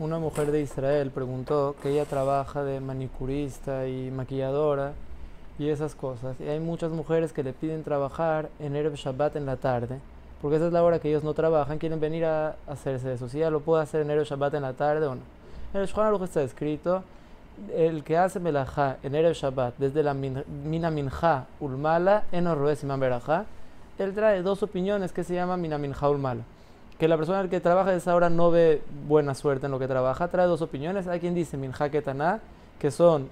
Una mujer de Israel preguntó que ella trabaja de manicurista y maquilladora y esas cosas. Y hay muchas mujeres que le piden trabajar en Erev Shabbat en la tarde, porque esa es la hora que ellos no trabajan, quieren venir a hacerse eso. Si ella lo puede hacer en Erev Shabbat en la tarde o no. En el Shulchan está escrito, el que hace melajá en Erev Shabbat, desde la min, mina ulmala en Orrues y él trae dos opiniones que se llaman mina ulmala que la persona que trabaja a esa hora no ve buena suerte en lo que trabaja. Trae dos opiniones. Hay quien dice Minhaketana, que son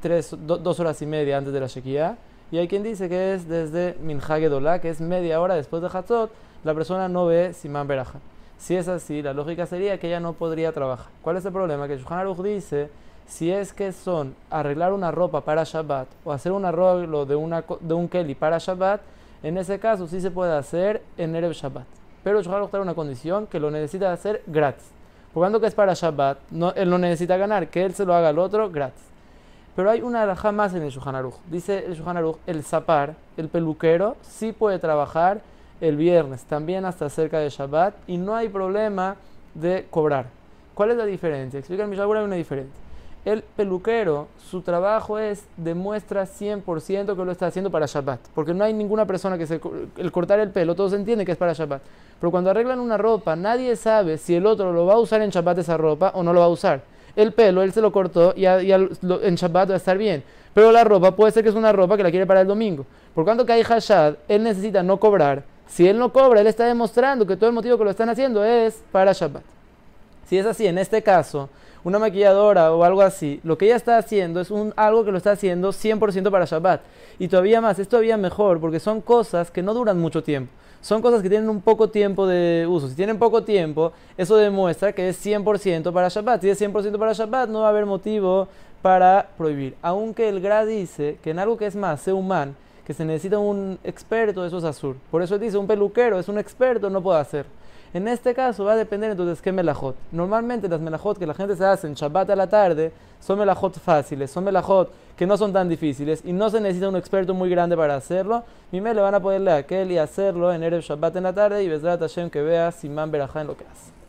tres, dos horas y media antes de la Shekiah. Y hay quien dice que es desde Minja que es media hora después de Hatzot, la persona no ve Simán Beraja. Si es así, la lógica sería que ella no podría trabajar. ¿Cuál es el problema? Que Shulchan Aruch dice, si es que son arreglar una ropa para Shabbat o hacer un arreglo de, una, de un keli para Shabbat, en ese caso sí se puede hacer en Erev Shabbat pero Shulchan está en una condición que lo necesita hacer gratis. Jugando que es para Shabbat, no, él no necesita ganar, que él se lo haga al otro gratis. Pero hay una alhaja más en el Shulchan Dice el Shulchan el zapar, el peluquero, sí puede trabajar el viernes, también hasta cerca de Shabbat, y no hay problema de cobrar. ¿Cuál es la diferencia? Explica mi hay una diferencia. El peluquero, su trabajo es, demuestra 100% que lo está haciendo para Shabbat. Porque no hay ninguna persona que se, el cortar el pelo, todos entienden que es para Shabbat. Pero cuando arreglan una ropa, nadie sabe si el otro lo va a usar en Shabbat esa ropa o no lo va a usar. El pelo, él se lo cortó y, en Shabbat va a estar bien. Pero la ropa puede ser que es una ropa que la quiere para el domingo. Por cuanto que hay Hashad, él necesita no cobrar. Si él no cobra, él está demostrando que todo el motivo que lo están haciendo es para Shabbat. Si es así, en este caso, una maquilladora o algo así, lo que ella está haciendo es algo que lo está haciendo 100% para Shabbat. Y todavía más, es todavía mejor porque son cosas que no duran mucho tiempo. Son cosas que tienen un poco tiempo de uso. Si tienen poco tiempo, eso demuestra que es 100% para Shabbat. Si es 100% para Shabbat, no va a haber motivo para prohibir. Aunque el Gra dice que en algo que es más, se humano, que se necesita un experto, eso es azul. Por eso dice, un peluquero es un experto, no puede hacer. En este caso va a depender entonces qué melajot. Normalmente las melajot que la gente se hace en Shabbat a la tarde son melajot fáciles, son melajot que no son tan difíciles y no se necesita un experto muy grande para hacerlo. Mi le van a poderle a aquel y hacerlo en Erev Shabbat en la tarde y Besrat Hashem que vea Simán Berajá en lo que hace.